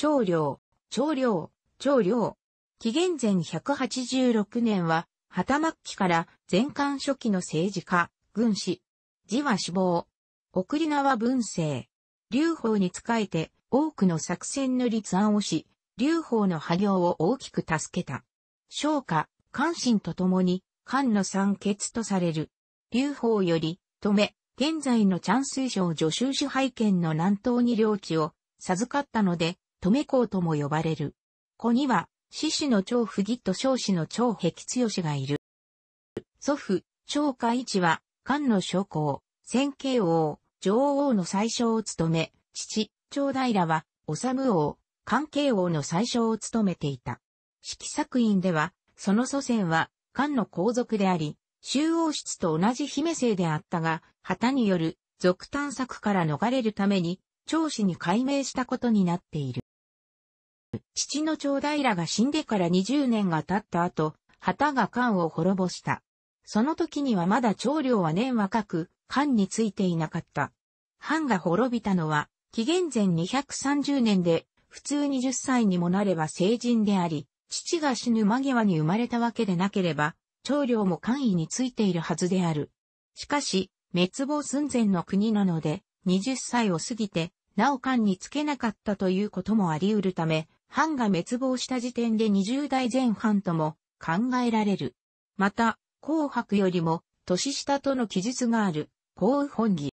長領、長領、長領。紀元前186年は、旗末期から前官初期の政治家、軍師。字は死亡。送り名は文政。劉邦に仕えて多くの作戦の立案をし、劉邦の破業を大きく助けた。昇華、関心とともに、官の三欠とされる。劉邦より、止め、現在のチャンス省助手支配権の南東に領地を授かったので、留孔とも呼ばれる。子には、獅子の長不義と少子の長壁強がいる。祖父、長海一は、漢の将校、先慶王、女王の最小を務め、父、長平は、治王、漢慶王の最小を務めていた。式作院では、その祖先は、漢の皇族であり、周王室と同じ姫姓であったが、旗による、族探索から逃れるために、長子に改名したことになっている。父の長平が死んでから20年が経った後、旗が漢を滅ぼした。その時にはまだ長領は年若く、漢についていなかった。藩が滅びたのは、紀元前230年で、普通20歳にもなれば成人であり、父が死ぬ間際に生まれたわけでなければ、長領も官位についているはずである。しかし、滅亡寸前の国なので、20歳を過ぎて、なお官につけなかったということもあり得るため、藩が滅亡した時点で20代前半とも考えられる。また、紅白よりも年下との記述がある、幸雨本義。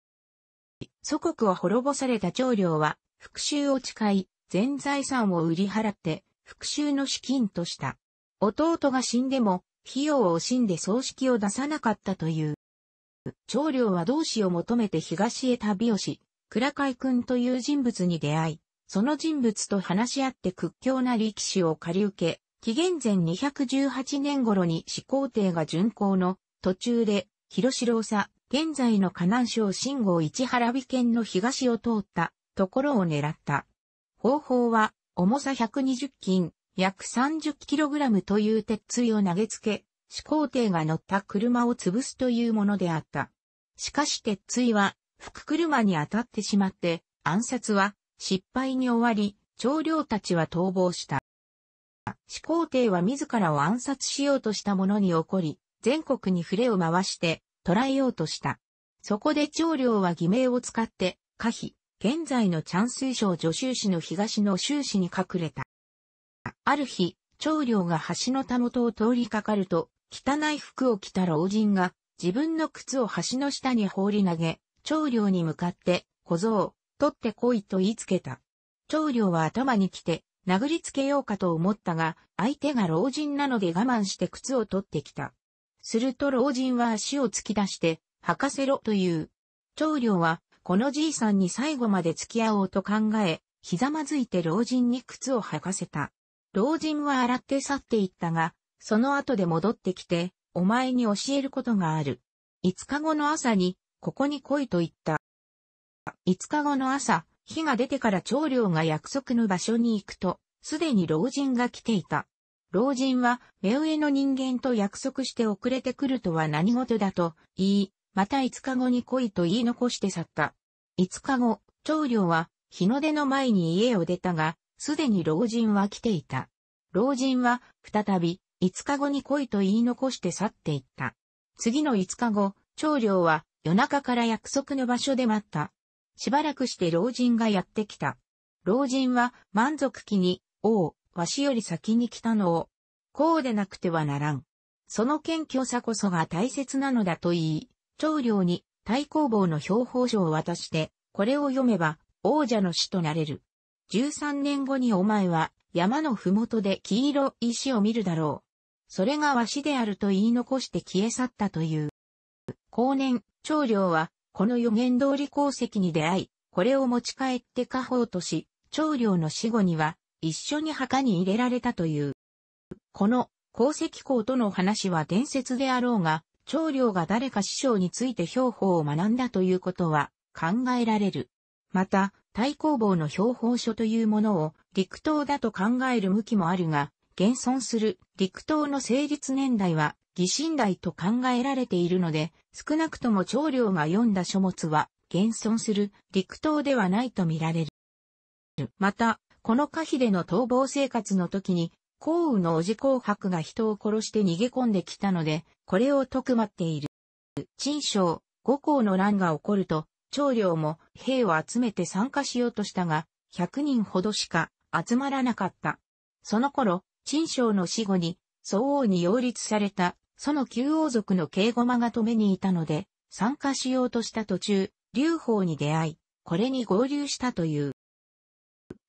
祖国を滅ぼされた長領は、復讐を誓い、全財産を売り払って、復讐の資金とした。弟が死んでも、費用を惜しんで葬式を出さなかったという。長領は同志を求めて東へ旅をし、倉海君という人物に出会い、その人物と話し合って屈強な力士を借り受け、紀元前218年頃に始皇帝が巡行の途中で、広城佐、現在の河南省信号市原美県の東を通ったところを狙った。方法は、重さ120斤、約 30kg という鉄槌を投げつけ、始皇帝が乗った車を潰すというものであった。しかし鉄槌は、副車に当たってしまって、暗殺は失敗に終わり、長領たちは逃亡した。始皇帝は自らを暗殺しようとした者に起こり、全国に触れを回して、捕らえようとした。そこで長領は偽名を使って、可否、現在のチャンス省助州市の東の州市に隠れた。ある日、長領が橋のたもとを通りかかると、汚い服を着た老人が、自分の靴を橋の下に放り投げ、長領に向かって、小僧、取ってこいと言いつけた。長領は頭に来て、殴りつけようかと思ったが、相手が老人なので我慢して靴を取ってきた。すると老人は足を突き出して、履かせろという。長領は、このじいさんに最後まで付き合おうと考え、ひざまずいて老人に靴を履かせた。老人は洗って去っていったが、その後で戻ってきて、お前に教えることがある。5日後の朝に、ここに来いと言った。5日後の朝、火が出てから長領が約束の場所に行くと、すでに老人が来ていた。老人は目上の人間と約束して遅れてくるとは何事だと言い、また5日後に来いと言い残して去った。5日後、長領は日の出の前に家を出たが、すでに老人は来ていた。老人は再び5日後に来いと言い残して去っていった。次の5日後、長領は夜中から約束の場所で待った。しばらくして老人がやってきた。老人は満足気に、王、わしより先に来たのを、こうでなくてはならん。その謙虚さこそが大切なのだと言い、長領に太公望の標本書を渡して、これを読めば王者の死となれる。13年後にお前は山のふもとで黄色い石を見るだろう。それがわしであると言い残して消え去ったという。後年、長領はこの予言通り鉱石に出会い、これを持ち帰って家宝とし、長領の死後には、一緒に墓に入れられたという。この、鉱石校との話は伝説であろうが、長領が誰か師匠について標法を学んだということは考えられる。また、太公望の標法書というものを陸刀だと考える向きもあるが、現存する陸刀の成立年代は疑心代と考えられているので、少なくとも長領が読んだ書物は、現存する陸刀ではないと見られる。また、この可否での逃亡生活の時に、幸雨のおじ紅白が人を殺して逃げ込んできたので、これを徳待っている。陳章、五行の乱が起こると、長領も兵を集めて参加しようとしたが、100人ほどしか集まらなかった。その頃、陳章の死後に総王に擁立された、その旧王族の敬語間が止めにいたので、参加しようとした途中、劉邦に出会い、これに合流したという。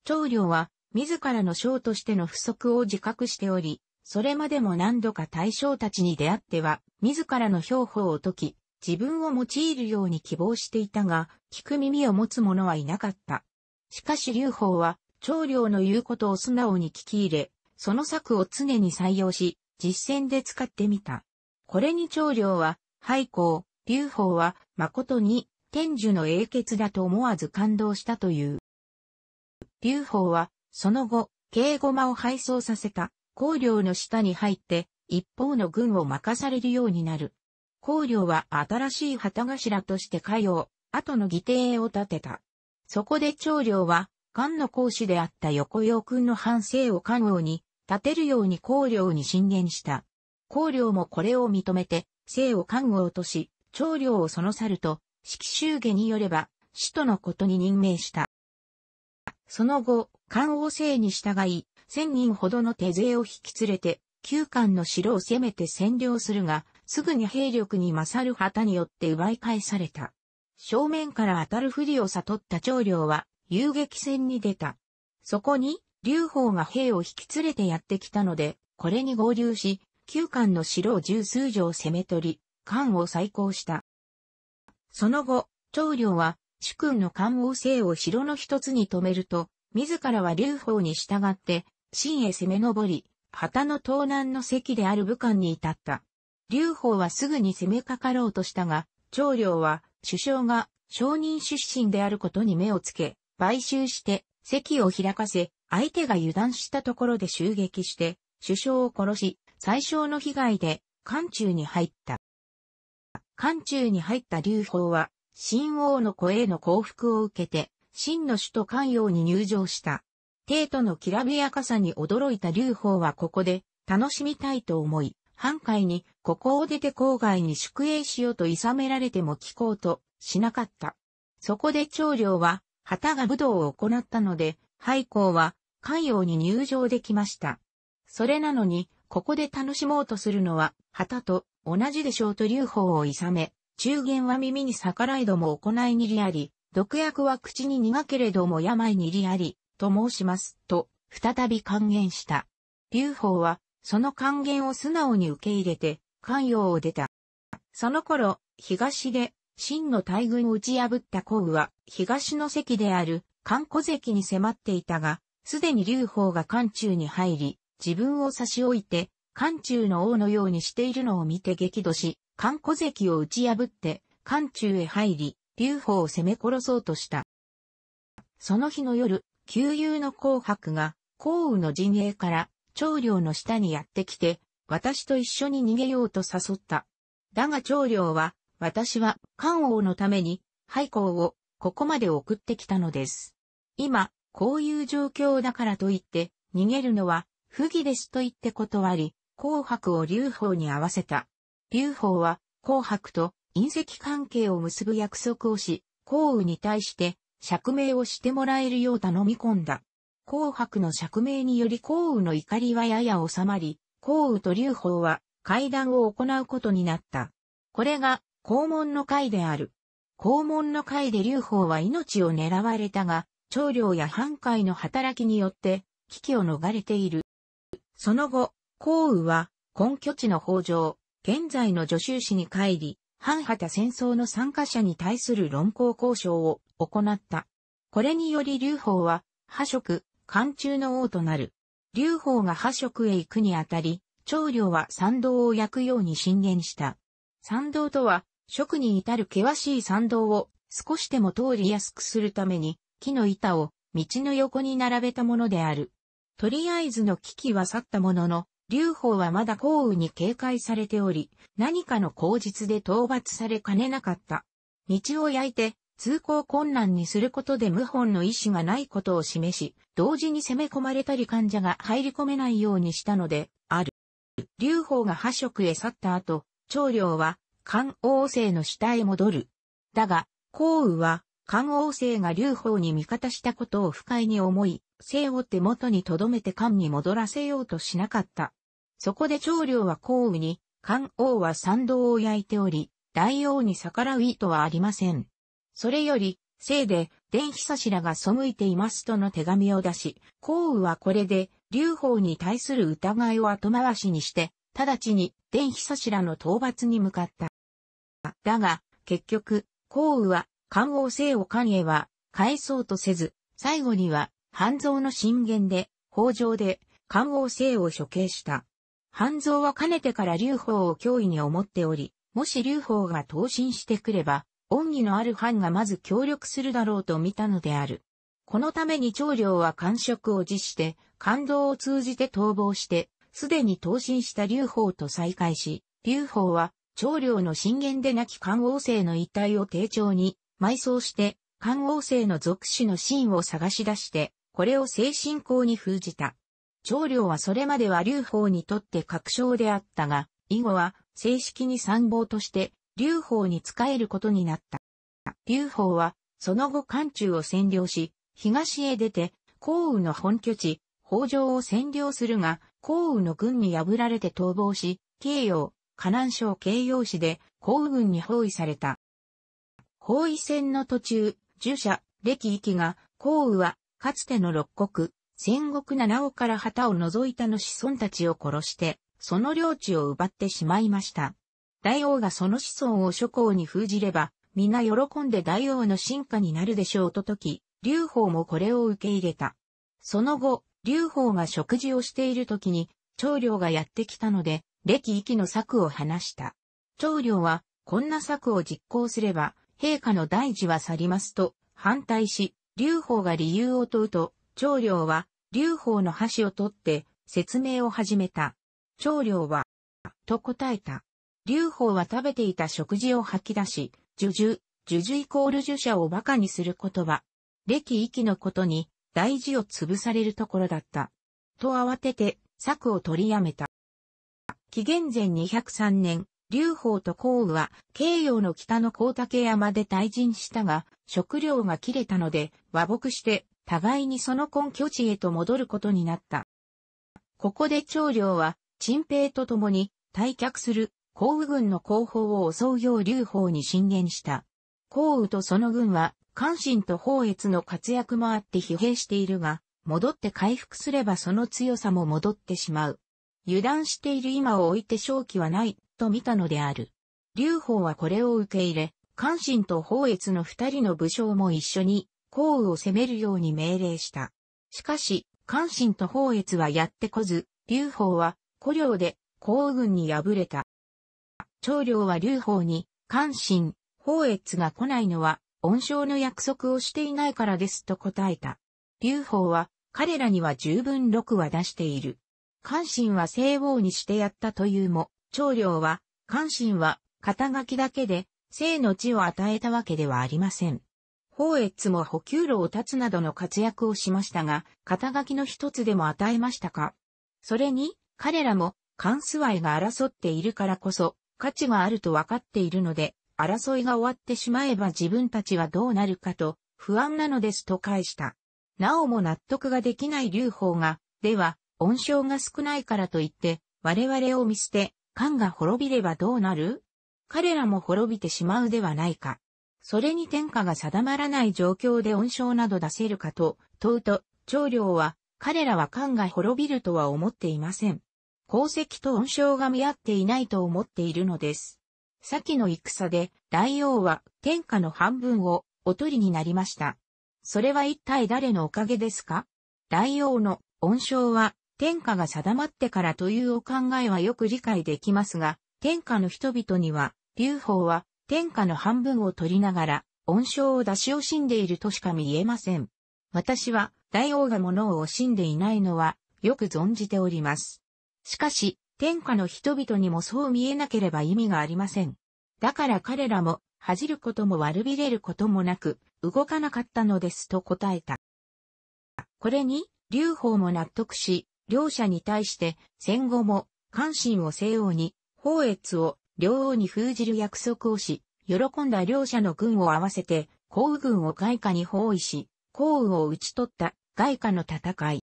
長領は、自らの将としての不足を自覚しており、それまでも何度か大将たちに出会っては、自らの兵法を解き、自分を用いるように希望していたが、聞く耳を持つ者はいなかった。しかし劉邦は、長領の言うことを素直に聞き入れ、その策を常に採用し、実践で使ってみた。これに長領は、廃校、劉邦は、誠に、天寿の英傑だと思わず感動したという。劉邦は、その後、慶間を敗走させた、公領の下に入って、一方の軍を任されるようになる。公領は新しい旗頭として家う後の議定を立てた。そこで長領は、漢の講師であった横陽君の反省を官王に、立てるように光領に進言した。光領もこれを認めて、姓を官落とし、長領をその去ると、式衆下によれば、使徒のことに任命した。その後、官王制に従い、千人ほどの手勢を引き連れて、旧館の城を攻めて占領するが、すぐに兵力に勝る旗によって奪い返された。正面から当たる不利を悟った長領は、遊撃戦に出た。そこに、劉邦が兵を引き連れてやってきたので、これに合流し、旧館の城を十数城攻め取り、官を再興した。その後、長領は、主君の官王政を城の一つに止めると、自らは劉邦に従って、秦へ攻め上り、旗の東南の席である武漢に至った。劉邦はすぐに攻めかかろうとしたが、長領は、首相が、商人出身であることに目をつけ、買収して、席を開かせ、相手が油断したところで襲撃して、首相を殺し、最小の被害で、漢中に入った。漢中に入った劉邦は、新王の子への降伏を受けて、真の首都関陽に入城した。帝都のきらびやかさに驚いた劉邦はここで、楽しみたいと思い、半海に、ここを出て郊外に宿営しようと諌められても聞こうと、しなかった。そこで長領は、旗が武道を行ったので、廃校は、海洋に入場できました。それなのに、ここで楽しもうとするのは、旗と同じでしょうと流法をいさめ、中元は耳に逆らいども行いにりあり、毒薬は口に苦けれども病にりあり、と申します、と、再び還元した。流法は、その還元を素直に受け入れて、関与を出た。その頃、東で、真の大軍を打ち破った甲府は、東の関である、関古関に迫っていたが、すでに劉邦が漢中に入り、自分を差し置いて、漢中の王のようにしているのを見て激怒し、漢古関を打ち破って、漢中へ入り、劉邦を攻め殺そうとした。その日の夜、旧友の紅白が、項羽の陣営から、長領の下にやってきて、私と一緒に逃げようと誘った。だが長領は、私は、漢王のために、廃校を、ここまで送ってきたのです。今、こういう状況だからといって、逃げるのは、不義ですと言って断り、紅白を劉邦に合わせた。劉邦は、紅白と隕石関係を結ぶ約束をし、項羽に対して釈明をしてもらえるよう頼み込んだ。紅白の釈明により項羽の怒りはやや収まり、項羽と劉邦は会談を行うことになった。これが肛門の会である。肛門の会で劉邦は命を狙われたが、長領や藩界の働きによって危機を逃れている。その後、項羽は根拠地の北条、現在の助州市に帰り、藩旗戦争の参加者に対する論考交渉を行った。これにより劉邦は、破職、漢中の王となる。劉邦が破職へ行くにあたり、長領は参道を焼くように進言した。参道とは、職に至る険しい参道を少しでも通りやすくするために、木の板を道の横に並べたものである。とりあえずの危機は去ったものの、劉邦はまだ降雨に警戒されており、何かの口実で討伐されかねなかった。道を焼いて、通行困難にすることで謀反の意思がないことを示し、同時に攻め込まれたり患者が入り込めないようにしたので、ある。劉邦が破職へ去った後、長領は、漢王政の下へ戻る。だが、降雨は、漢王政が劉邦に味方したことを不快に思い、姓を手元に留めて漢に戻らせようとしなかった。そこで長領は降羽に、漢王は参道を焼いており、大王に逆らう意図はありません。それより、せいで、伝久しらが背いていますとの手紙を出し、降羽はこれで、劉邦に対する疑いを後回しにして、直ちに伝久しらの討伐に向かった。だが、結局、降羽は漢王政を漢へは、返そうとせず、最後には、半蔵の進言で、法上で、漢王政を処刑した。半蔵はかねてから劉邦を脅威に思っており、もし劉邦が投進してくれば、恩義のある藩がまず協力するだろうと見たのである。このために長領は官職を辞して、感蔵を通じて逃亡して、すでに投進した劉邦と再会し、劉邦は、長領の進言で亡き漢王政の遺体を丁重に埋葬して、官王政の属子の真を探し出して、これを精神公に封じた。長領はそれまでは劉邦にとって確証であったが、以後は正式に参謀として劉邦に仕えることになった。劉邦はその後漢中を占領し、東へ出て、項羽の本拠地、北条を占領するが、項羽の軍に破られて逃亡し、慶陽、河南省慶陽市で皇羽軍に包囲された。包囲戦の途中、従者、歴域が、項羽は、かつての六国、戦国七尾から旗を除いたの子孫たちを殺して、その領地を奪ってしまいました。大王がその子孫を諸侯に封じれば、皆喜んで大王の進化になるでしょうとき、劉邦もこれを受け入れた。その後、劉邦が食事をしている時に、長領がやってきたので、歴域の策を話した。長領は、こんな策を実行すれば、陛下の大事は去りますと、反対し、劉邦が理由を問うと、長領は、劉邦の箸を取って、説明を始めた。長領は、と答えた。劉邦は食べていた食事を吐き出し、呪術、呪術イコール呪者を馬鹿にする言葉。歴域のことに、大事を潰されるところだった。と慌てて、策を取りやめた。紀元前203年、劉邦と項羽は、慶陽の北の高竹山で退陣したが、食料が切れたので、和睦して、互いにその根拠地へと戻ることになった。ここで長領は、陳平と共に、退却する、項羽軍の後方を襲うよう劉邦に進言した。項羽とその軍は、関心と宝越の活躍もあって疲弊しているが、戻って回復すればその強さも戻ってしまう。油断している今を置いて勝機はないと見たのである。劉邦はこれを受け入れ、関心と宝越の二人の武将も一緒に、皇羽を攻めるように命令した。しかし、関心と宝越はやってこず、劉邦は、古領で、皇羽軍に敗れた。長領は劉邦に、関心、宝越が来ないのは、恩賞の約束をしていないからですと答えた。劉邦は、彼らには十分禄は出している。関心は西王にしてやったというも、長領は、関心は、肩書きだけで、生の地を与えたわけではありません。宝越も補給路を断つなどの活躍をしましたが、肩書きの一つでも与えましたかそれに、彼らも、関数愛が争っているからこそ、価値があると分かっているので、争いが終わってしまえば自分たちはどうなるかと、不安なのですと返した。なおも納得ができない劉邦が、では、恩賞が少ないからといって、我々を見捨て、漢が滅びればどうなる彼らも滅びてしまうではないか。それに天下が定まらない状況で恩賞など出せるかと問うと、長領は、彼らは漢が滅びるとは思っていません。功績と恩賞が見合っていないと思っているのです。先の戦で、大王は天下の半分をおとりになりました。それは一体誰のおかげですか大王の恩賞は天下が定まってからというお考えはよく理解できますが、天下の人々には、劉邦は天下の半分を取りながら、恩賞を出し惜しんでいるとしか見えません。私は、大王が物を惜しんでいないのは、よく存じております。しかし、天下の人々にもそう見えなければ意味がありません。だから彼らも、恥じることも悪びれることもなく、動かなかったのですと答えた。これに、劉邦も納得し、両者に対して戦後も関心を西欧に、宝越を両王に封じる約束をし、喜んだ両者の軍を合わせて、皇雨軍を外貨に包囲し、降雨を討ち取った外貨の戦い。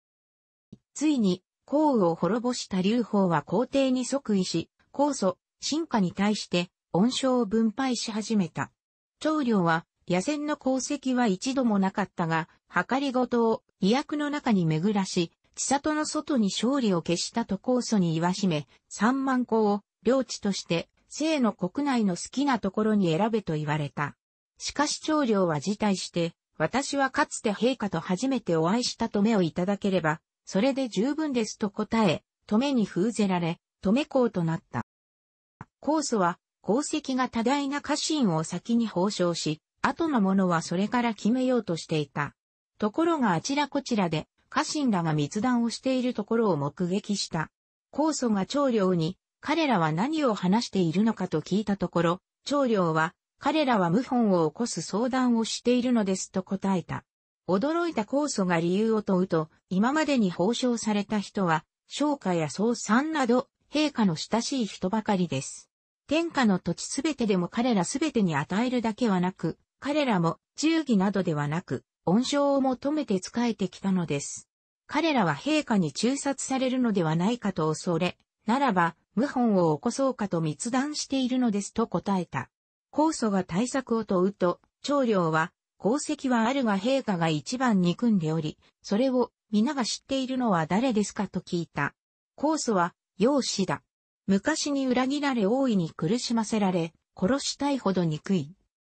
ついに、降雨を滅ぼした劉邦は皇帝に即位し、皇祖、進化に対して恩賞を分配し始めた。長領は、野戦の功績は一度もなかったが、計りごとを威役の中に巡らし、千里の外に勝利を消したと高祖に言わしめ、三万個を領地として、生の国内の好きなところに選べと言われた。しかし長領は辞退して、私はかつて陛下と初めてお会いしたと目をいただければ、それで十分ですと答え、止めに封ぜられ、止め公となった。高祖は、功績が多大な家臣を先に報奨し、後の者はそれから決めようとしていた。ところがあちらこちらで、家臣らが密談をしているところを目撃した。高祖が長領に、彼らは何を話しているのかと聞いたところ、長領は、彼らは謀反を起こす相談をしているのですと答えた。驚いた高祖が理由を問うと、今までに報奨された人は、商家や総産など、陛下の親しい人ばかりです。天下の土地すべてでも彼らすべてに与えるだけはなく、彼らも忠義などではなく、恩賞を求めて仕えてきたのです。彼らは陛下に中殺されるのではないかと恐れ、ならば、謀反を起こそうかと密談しているのですと答えた。皇祖が対策を問うと、長領は、功績はあるが陛下が一番憎んでおり、それを皆が知っているのは誰ですかと聞いた。皇祖は、容姿だ。昔に裏切られ大いに苦しませられ、殺したいほど憎い。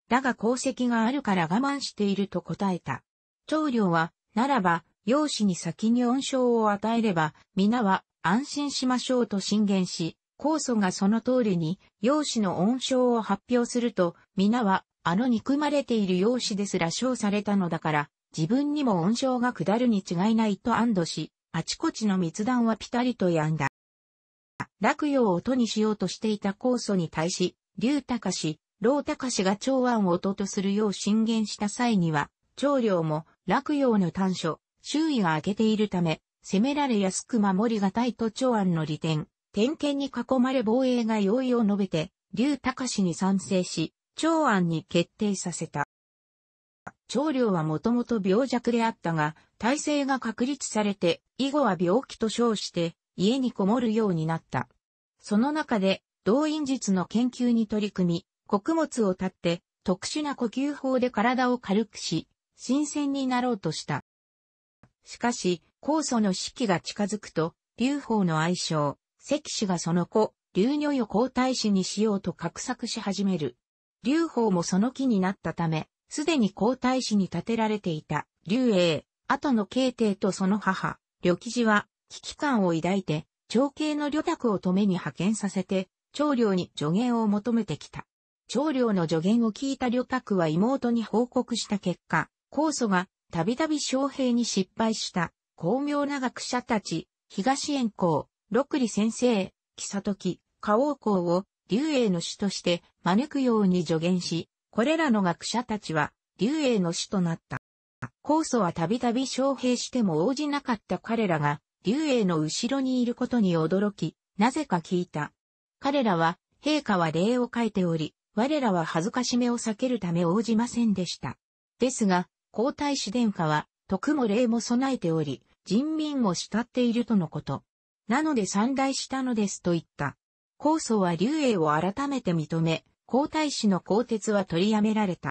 だが功績があるから我慢していると答えた。長領は、ならば、容姿に先に恩賞を与えれば、皆は安心しましょうと進言し、酵素がその通りに、容姿の恩賞を発表すると、皆は、あの憎まれている容姿ですら賞されたのだから、自分にも恩賞が下るに違いないと安堵し、あちこちの密談はピタリとやんだ。落葉を音にしようとしていた酵素に対し、竜高氏、老高氏が長安を弟するよう進言した際には、長領も洛陽の短所、周囲が開けているため、攻められやすく守りがたいと長安の利点、点検に囲まれ防衛が容易を述べて、劉高氏に賛成し、長安に決定させた。長領はもともと病弱であったが、体制が確立されて、以後は病気と称して、家にこもるようになった。その中で、動員術の研究に取り組み、穀物を立って、特殊な呼吸法で体を軽くし、新鮮になろうとした。しかし、酵素の四季が近づくと、劉邦の愛称、関氏がその子、劉女よ。皇太子にしようと画策し始める。劉邦もその気になったため、すでに皇太子に立てられていた、劉英、後の慶帝とその母、呂吉は、危機感を抱いて、長兄の旅宅を止めに派遣させて、長領に助言を求めてきた。長領の助言を聞いた旅客は妹に報告した結果、酵素がたびたび将兵に失敗した巧妙な学者たち、東遠校、六里先生、木里木、花王校を劉英の主として招くように助言し、これらの学者たちは劉英の主となった。酵素はたびたび将兵しても応じなかった彼らが、劉英の後ろにいることに驚き、なぜか聞いた。彼らは、陛下は礼を書いており、我らは恥ずかしめを避けるため応じませんでした。ですが、皇太子殿下は、徳も礼も備えており、人民も慕っているとのこと。なので三大したのですと言った。皇祖は劉英を改めて認め、皇太子の皇鉄は取りやめられた。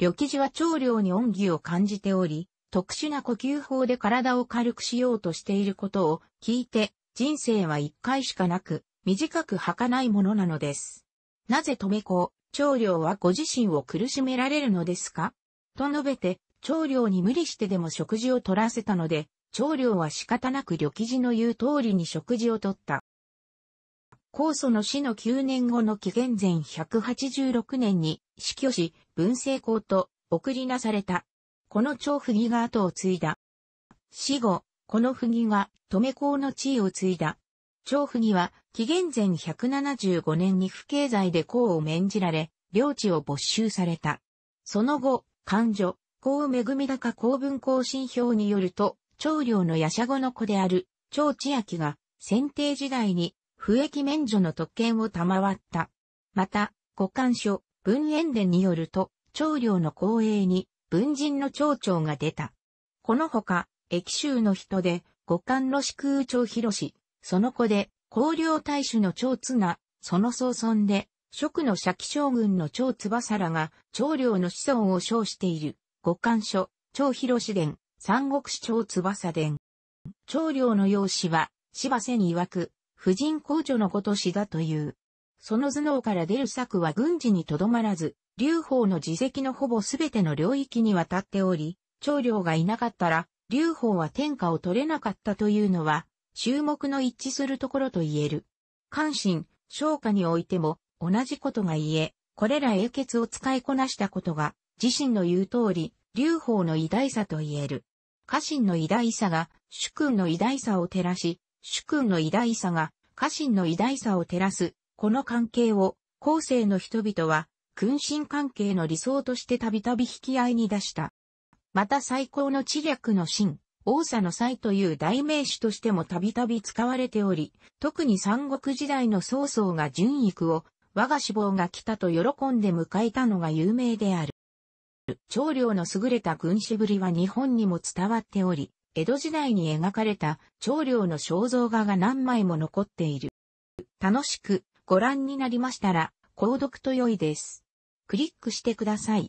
旅記事は長領に恩義を感じており、特殊な呼吸法で体を軽くしようとしていることを聞いて、人生は一回しかなく、短く儚いものなのです。なぜ留子、長領はご自身を苦しめられるのですかと述べて、長領に無理してでも食事を取らせたので、長領は仕方なく旅記事の言う通りに食事を取った。高祖の死の9年後の紀元前186年に死去し、文政公と送りなされた。この長不義が後を継いだ。死後、この不義が留子の地位を継いだ。長府には、紀元前175年に不敬罪で功を免じられ、領地を没収された。その後、官女、公恵み高公文更新表によると、長領の夜叉後の子である、長千秋が、選定時代に、不役免除の特権を賜った。また、五官書、文縁伝によると、長領の公営に、文人の長長が出た。このほか、駅州の人で、五官の四空長広氏、その子で、高陵大主の長綱、その総孫で、職の社記将軍の長翼らが、長領の子孫を称している、五官書、長広志伝、三国志長翼伝。長領の養子は、芝瀬に曰く、婦人公女のごとしだという。その頭脳から出る策は軍事にとどまらず、劉邦の自責のほぼすべての領域にわたっており、長領がいなかったら、劉邦は天下を取れなかったというのは、注目の一致するところと言える。関心、昇華においても同じことが言え、これら英傑を使いこなしたことが、自身の言う通り、劉邦の偉大さと言える。家臣の偉大さが、主君の偉大さを照らし、主君の偉大さが、家臣の偉大さを照らす、この関係を、後世の人々は、君臣関係の理想としてたびたび引き合いに出した。また最高の知略の真、王佐の祭という代名詞としてもたびたび使われており、特に三国時代の曹操が順位を、我が志望が来たと喜んで迎えたのが有名である。長領の優れた軍師ぶりは日本にも伝わっており、江戸時代に描かれた長領の肖像画が何枚も残っている。楽しくご覧になりましたら、購読と良いです。クリックしてください。